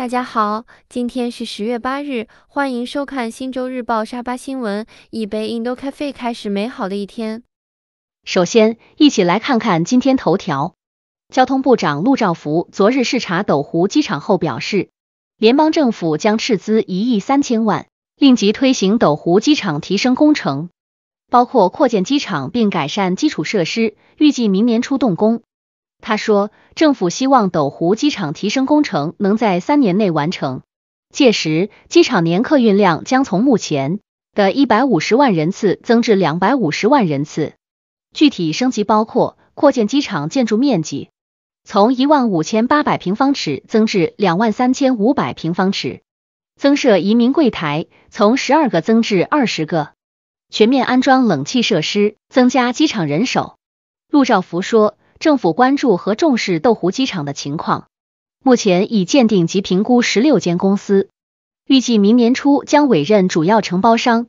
大家好，今天是十月八日，欢迎收看《新洲日报》沙巴新闻，一杯 Indo Cafe 开始美好的一天。首先，一起来看看今天头条。交通部长陆兆福昨日视察斗湖机场后表示，联邦政府将斥资一亿三千万，立即推行斗湖机场提升工程，包括扩建机场并改善基础设施，预计明年初动工。他说，政府希望斗湖机场提升工程能在三年内完成，届时机场年客运量将从目前的一百五十万人次增至两百五十万人次。具体升级包括扩建机场建筑面积，从一万五千八百平方尺增至两万三千五百平方尺，增设移民柜台，从十二个增至二十个，全面安装冷气设施，增加机场人手。陆兆福说。政府关注和重视斗湖机场的情况，目前已鉴定及评估十六间公司，预计明年初将委任主要承包商，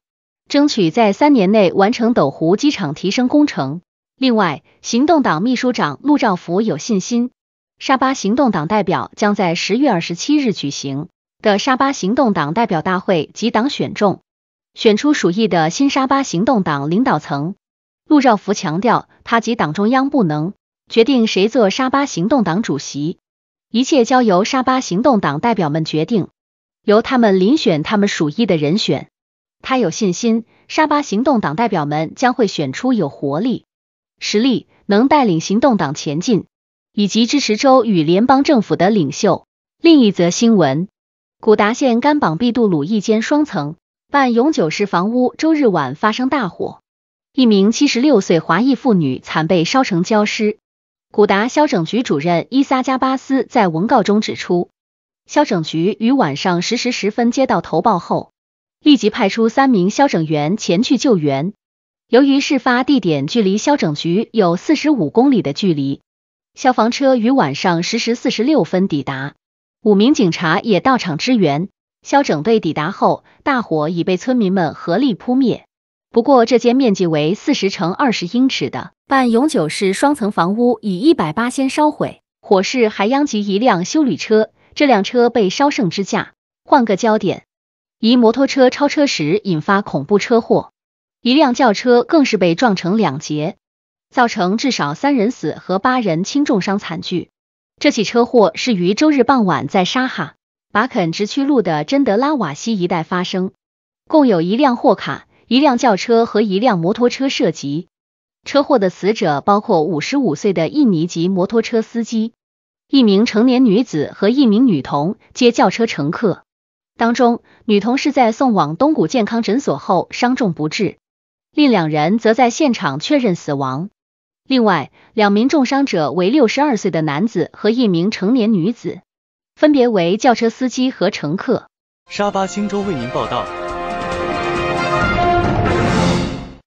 争取在三年内完成斗湖机场提升工程。另外，行动党秘书长陆兆福有信心，沙巴行动党代表将在十月二十七日举行的沙巴行动党代表大会及党选中选出属意的新沙巴行动党领导层。陆兆福强调，他及党中央不能。决定谁做沙巴行动党主席，一切交由沙巴行动党代表们决定，由他们遴选他们属意的人选。他有信心，沙巴行动党代表们将会选出有活力、实力能带领行动党前进以及支持州与联邦政府的领袖。另一则新闻，古达县甘榜毕杜鲁一间双层半永久式房屋周日晚发生大火，一名七十六岁华裔妇女惨被烧成焦尸。古达消整局主任伊萨加巴斯在文告中指出，消整局于晚上十时十分接到投报后，立即派出三名消整员前去救援。由于事发地点距离消整局有四十五公里的距离，消防车于晚上十时四十六分抵达，五名警察也到场支援。消整队抵达后，大火已被村民们合力扑灭。不过，这间面积为四十乘二十英尺的半永久式双层房屋以一百八先烧毁，火势还殃及一辆修理车，这辆车被烧剩支架。换个焦点，一摩托车超车时引发恐怖车祸，一辆轿车更是被撞成两截，造成至少三人死和八人轻重伤惨剧。这起车祸是于周日傍晚在沙哈巴肯直区路的真德拉瓦西一带发生，共有一辆货卡。一辆轿车和一辆摩托车涉及车祸的死者包括五十五岁的印尼籍摩托车司机、一名成年女子和一名女童（接轿车乘客）。当中，女童是在送往东谷健康诊所后伤重不治，另两人则在现场确认死亡。另外两名重伤者为六十二岁的男子和一名成年女子，分别为轿车司机和乘客。沙巴新州为您报道。